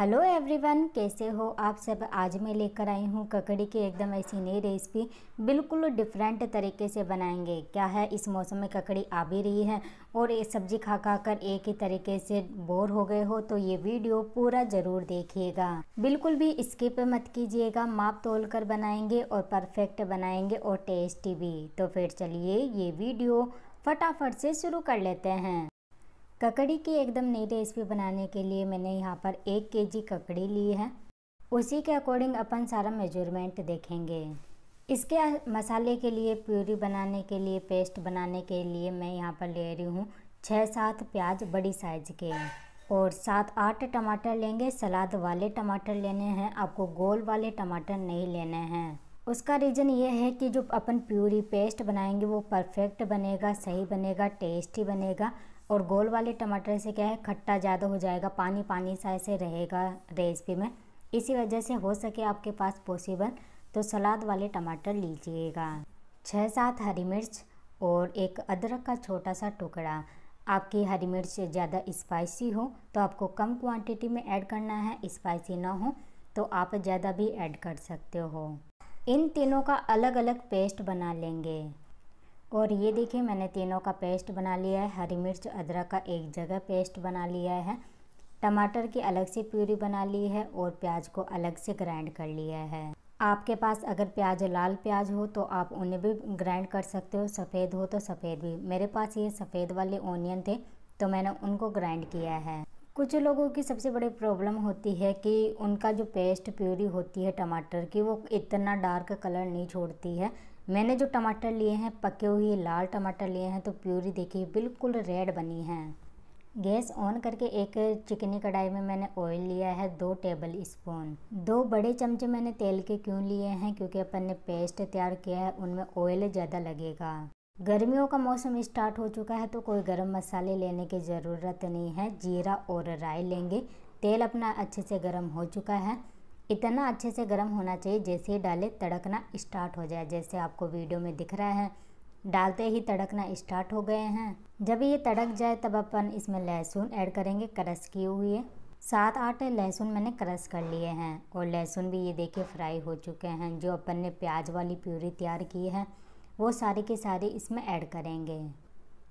hello everyone कैसे हो आप सब आज मैं लेकर आई हूँ ककड़ी की एकदम ऐसी नई रेसिपी बिल्कुल डिफरेंट तरीके से बनाएंगे क्या है इस मौसम में ककड़ी आ भी रही है और ये सब्जी खा खा कर एक ही तरीके से बोर हो गए हो तो ये वीडियो पूरा ज़रूर देखिएगा बिल्कुल भी स्किप मत कीजिएगा माप तोल कर बनाएंगे और परफेक्ट बनाएंगे और टेस्टी भी तो फिर चलिए ये वीडियो फटाफट से शुरू कर लेते हैं ककड़ी की एकदम नई रेसिपी बनाने के लिए मैंने यहाँ पर एक के जी ककड़ी ली है उसी के अकॉर्डिंग अपन सारा मेजरमेंट देखेंगे इसके मसाले के लिए प्यूरी बनाने के लिए पेस्ट बनाने के लिए मैं यहाँ पर ले रही हूँ छः सात प्याज बड़ी साइज के और सात आठ टमाटर लेंगे सलाद वाले टमाटर लेने हैं आपको गोल वाले टमाटर नहीं लेने हैं उसका रीज़न ये है कि जो अपन प्यूरी पेस्ट बनाएंगे वो परफेक्ट बनेगा सही बनेगा टेस्टी बनेगा और गोल वाले टमाटर से क्या है खट्टा ज़्यादा हो जाएगा पानी पानी सा ऐसे रहेगा रेसिपी में इसी वजह से हो सके आपके पास पॉसिबल तो सलाद वाले टमाटर लीजिएगा छः सात हरी मिर्च और एक अदरक का छोटा सा टुकड़ा आपकी हरी मिर्च ज़्यादा स्पाइसी हो तो आपको कम क्वांटिटी में ऐड करना है स्पाइसी ना हो तो आप ज़्यादा भी ऐड कर सकते हो इन तीनों का अलग अलग पेस्ट बना लेंगे और ये देखिए मैंने तीनों का पेस्ट बना लिया है हरी मिर्च अदरक का एक जगह पेस्ट बना लिया है टमाटर की अलग से प्यूरी बना ली है और प्याज को अलग से ग्राइंड कर लिया है आपके पास अगर प्याज लाल प्याज हो तो आप उन्हें भी ग्राइंड कर सकते हो सफ़ेद हो तो सफ़ेद भी मेरे पास ये सफ़ेद वाले ओनियन थे तो मैंने उनको ग्राइंड किया है कुछ लोगों की सबसे बड़ी प्रॉब्लम होती है कि उनका जो पेस्ट प्यूरी होती है टमाटर की वो इतना डार्क कलर नहीं छोड़ती है मैंने जो टमाटर लिए हैं पके हुए लाल टमाटर लिए हैं तो प्यूरी देखिए बिल्कुल रेड बनी है गैस ऑन करके एक चिकनी कढ़ाई में मैंने ऑयल लिया है दो टेबल स्पून दो बड़े चमचे मैंने तेल के क्यों लिए हैं क्योंकि अपन ने पेस्ट तैयार किया है उनमें ऑयल ज़्यादा लगेगा गर्मियों का मौसम स्टार्ट हो चुका है तो कोई गर्म मसाले लेने की ज़रूरत नहीं है जीरा और राई लेंगे तेल अपना अच्छे से गर्म हो चुका है इतना अच्छे से गर्म होना चाहिए जैसे ही डाले तड़कना स्टार्ट हो जाए जैसे आपको वीडियो में दिख रहा है डालते ही तड़कना स्टार्ट हो गए हैं जब ये तड़क जाए तब अपन इसमें लहसुन ऐड करेंगे क्रस किए हुए सात आठ लहसुन मैंने क्रस कर लिए हैं और लहसुन भी ये देखिए फ्राई हो चुके हैं जो अपन ने प्याज वाली प्यूरी तैयार की है वो सारे के सारे इसमें ऐड करेंगे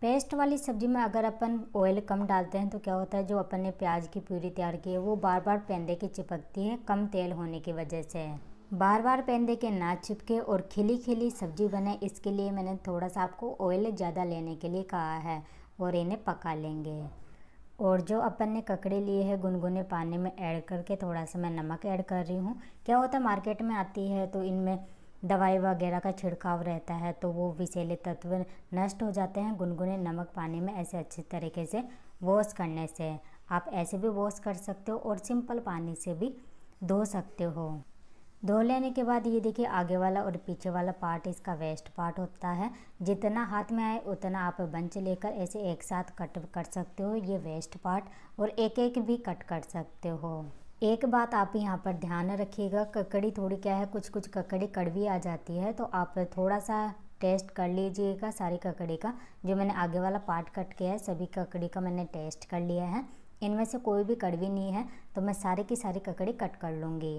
पेस्ट वाली सब्ज़ी में अगर अपन ऑयल कम डालते हैं तो क्या होता है जो अपन ने प्याज की प्यूरी तैयार की है वो बार बार पेंदे की चिपकती है कम तेल होने की वजह से बार बार पेंदे के ना चिपके और खिली खिली सब्ज़ी बने इसके लिए मैंने थोड़ा सा आपको ऑयल ज़्यादा लेने के लिए कहा है और इन्हें पका लेंगे और जो अपन ने ककड़े लिए हैं गुनगुने पानी में ऐड करके थोड़ा सा मैं नमक ऐड कर रही हूँ क्या होता है मार्केट में आती है तो इनमें दवाई वगैरह का छिड़काव रहता है तो वो विषैले तत्व नष्ट हो जाते हैं गुनगुने नमक पानी में ऐसे अच्छे तरीके से वॉश करने से आप ऐसे भी वॉश कर सकते हो और सिंपल पानी से भी धो सकते हो धो लेने के बाद ये देखिए आगे वाला और पीछे वाला पार्ट इसका वेस्ट पार्ट होता है जितना हाथ में आए उतना आप बंच लेकर ऐसे एक साथ कट कर सकते हो ये वेस्ट पार्ट और एक एक भी कट कर सकते हो एक बात आप यहाँ पर ध्यान रखिएगा ककड़ी थोड़ी क्या है कुछ कुछ ककड़ी कड़वी आ जाती है तो आप थोड़ा सा टेस्ट कर लीजिएगा सारी ककड़ी का जो मैंने आगे वाला पार्ट कट किया है सभी ककड़ी का मैंने टेस्ट कर लिया है इनमें से कोई भी कड़वी नहीं है तो मैं सारे की सारी ककड़ी कट कर लूँगी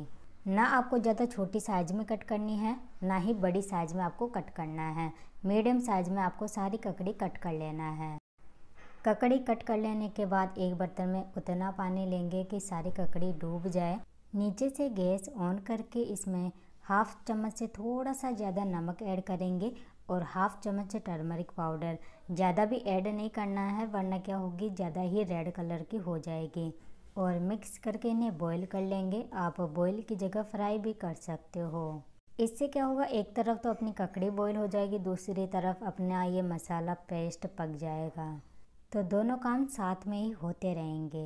ना आपको ज़्यादा छोटी साइज में कट करनी है ना ही बड़ी साइज में आपको कट करना है मीडियम साइज में आपको सारी ककड़ी कट कर लेना है ककड़ी कट कर लेने के बाद एक बर्तन में उतना पानी लेंगे कि सारी ककड़ी डूब जाए नीचे से गैस ऑन करके इसमें हाफ चम्मच से थोड़ा सा ज़्यादा नमक ऐड करेंगे और हाफ चम्मच से टर्मरिक पाउडर ज़्यादा भी ऐड नहीं करना है वरना क्या होगी ज़्यादा ही रेड कलर की हो जाएगी और मिक्स करके इन्हें बॉईल कर लेंगे आप बॉईल की जगह फ्राई भी कर सकते हो इससे क्या होगा एक तरफ तो अपनी ककड़ी बॉईल हो जाएगी दूसरी तरफ अपना ये मसाला पेस्ट पक जाएगा तो दोनों काम साथ में ही होते रहेंगे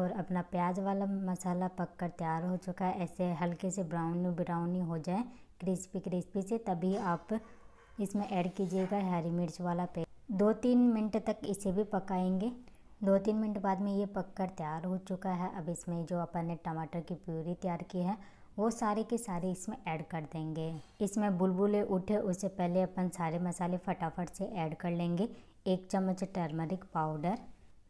और अपना प्याज वाला मसाला पक कर तैयार हो चुका है ऐसे हल्के से ब्राउनी ब्राउनी हो जाए क्रिस्पी क्रिस्पी से तभी आप इसमें ऐड कीजिएगा हरी मिर्च वाला पेस्ट दो तीन मिनट तक इसे भी पकाएंगे दो तीन मिनट बाद में ये पक कर तैयार हो चुका है अब इसमें जो अपन ने टमाटर की प्यूरी तैयार की है वो सारे के सारे इसमें ऐड कर देंगे इसमें बुलबुले उठे उससे पहले अपन सारे मसाले फटाफट से ऐड कर लेंगे एक चम्मच टर्मरिक पाउडर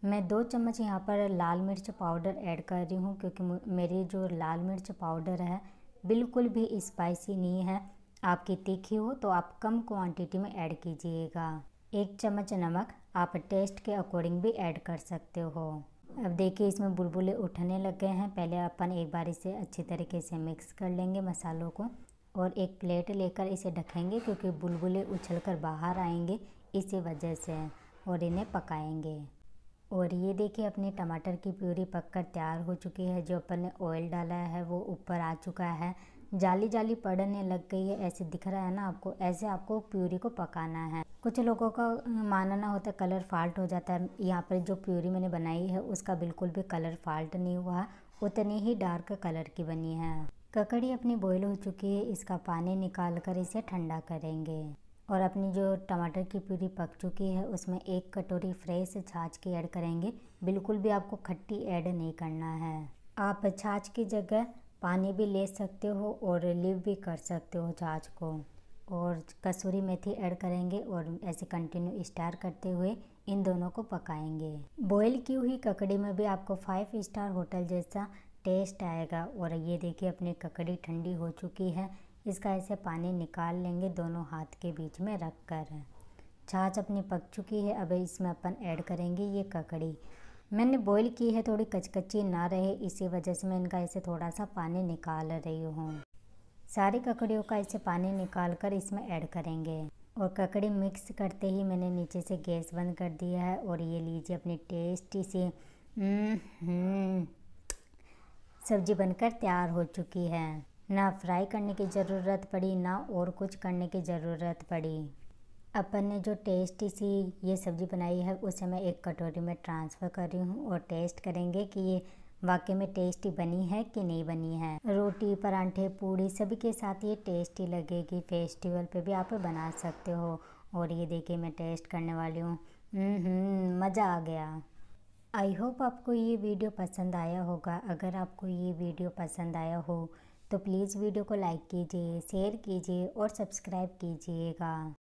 मैं दो चम्मच यहाँ पर लाल मिर्च पाउडर ऐड कर रही हूँ क्योंकि मेरी जो लाल मिर्च पाउडर है बिल्कुल भी स्पाइसी नहीं है आपकी तीखी हो तो आप कम क्वांटिटी में ऐड कीजिएगा एक चम्मच नमक आप टेस्ट के अकॉर्डिंग भी ऐड कर सकते हो अब देखिए इसमें बुलबुले उठने लग गए हैं पहले अपन एक बार इसे अच्छी तरीके से मिक्स कर लेंगे मसालों को और एक प्लेट लेकर इसे ढकेंगे क्योंकि बुलबुले उछल कर बाहर आएंगे इसी वजह से और इन्हें पकाएंगे और ये देखिए अपनी टमाटर की प्यूरी पककर तैयार हो चुकी है जो अपन ने ऑयल डाला है वो ऊपर आ चुका है जाली जाली पड़ने लग गई है ऐसे दिख रहा है ना आपको ऐसे आपको प्यूरी को पकाना है कुछ लोगों का मानना होता है कलर फाल्ट हो जाता है यहाँ पर जो प्यूरी मैंने बनाई है उसका बिल्कुल भी कलर फाल्ट नहीं हुआ उतनी ही डार्क कलर की बनी है ककड़ी अपनी बॉयल हो चुकी है इसका पानी निकाल कर इसे ठंडा करेंगे और अपनी जो टमाटर की प्यूरी पक चुकी है उसमें एक कटोरी फ्रेश छाछ की ऐड करेंगे बिल्कुल भी आपको खट्टी ऐड नहीं करना है आप छाछ की जगह पानी भी ले सकते हो और लीव भी कर सकते हो छाछ को और कसूरी मेथी ऐड करेंगे और ऐसे कंटिन्यू स्टार करते हुए इन दोनों को पकाएंगे बॉयल की हुई ककड़ी में भी आपको फाइव स्टार होटल जैसा टेस्ट आएगा और ये देखिए अपनी ककड़ी ठंडी हो चुकी है इसका ऐसे पानी निकाल लेंगे दोनों हाथ के बीच में रख कर छाछ अपनी पक चुकी है अब इसमें अपन ऐड करेंगे ये ककड़ी मैंने बॉईल की है थोड़ी कचकची ना रहे इसी वजह से मैं इनका ऐसे थोड़ा सा पानी निकाल रही हूँ सारी ककड़ियों का ऐसे पानी निकाल कर इसमें ऐड करेंगे और ककड़ी मिक्स करते ही मैंने नीचे से गैस बंद कर दिया है और ये लीजिए अपनी टेस्टी सी सब्जी बनकर तैयार हो चुकी है ना फ्राई करने की ज़रूरत पड़ी ना और कुछ करने की ज़रूरत पड़ी अपन ने जो टेस्टी सी ये सब्ज़ी बनाई है उसे मैं एक कटोरी में ट्रांसफ़र कर रही हूँ और टेस्ट करेंगे कि ये वाकई में टेस्टी बनी है कि नहीं बनी है रोटी परांठे पूड़ी सभी के साथ ये टेस्टी लगेगी फेस्टिवल पे भी आप बना सकते हो और ये देखिए मैं टेस्ट करने वाली हूँ हम्म, मज़ा आ गया आई होप आपको ये वीडियो पसंद आया होगा अगर आपको ये वीडियो पसंद आया हो तो प्लीज़ वीडियो को लाइक कीजिए शेयर कीजिए और सब्सक्राइब कीजिएगा